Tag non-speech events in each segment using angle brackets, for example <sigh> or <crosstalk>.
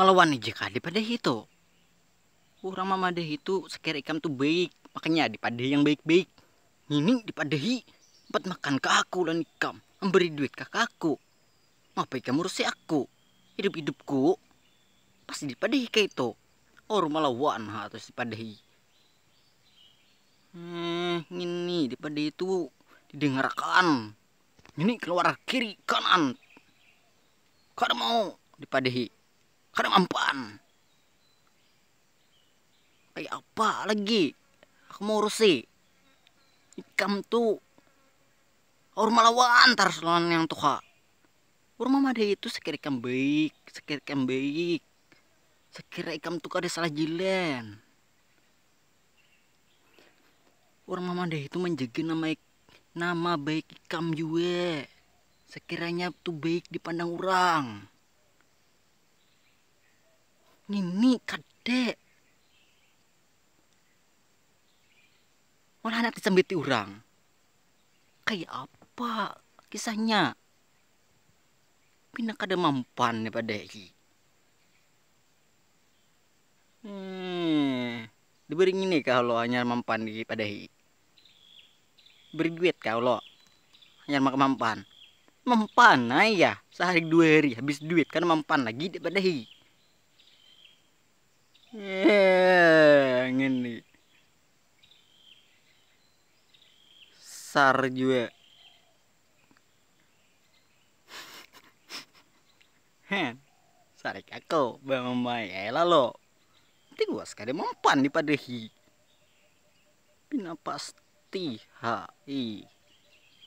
ngelawan JKD pada itu orang mama deh itu sekir ikam tuh baik makanya dipadehi yang baik-baik ini dipadehi buat makan ke aku lan ikam memberi duit ke aku apa ikam urusi aku hidup-hidupku pasti dipadehi kayak itu orang melawan harus dipadehi hmm ini dipadehi itu didengarkan ini keluar kiri kanan kau mau dipadehi karena mampan. Kayak apa lagi? Aku mau urusi. Ikam tuh. Orang melawan tar selawan yang tuh kak. Orang mama itu sekiranya ikam baik, sekiranya ikam baik. Sekiranya ikam tuh kada salah jilin. Orang mama itu menjaga nama nama baik ikam juga sekiranya tuh baik dipandang orang Nini kadek, Malah anak disembiti orang. Kayak apa kisahnya? Pindah kada mampan daripada iki. Hmm, diberi ini kalau hanya mampan di pada hi. Beri duit kalau hanya mak mampan. Mampan, nah iya. sehari dua hari habis duit karena mempan lagi daripada hi. Yeah, ngene. Sar juga. Hen, sarik aku bamamai ela lo. Nanti gua sekali mempan di padahi Pina pasti hai.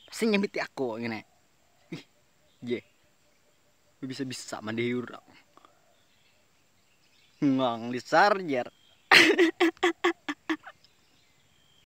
Pasti nyemiti aku ngene. Ih, je. Bisa-bisa mandi urang ngong di charger. <laughs>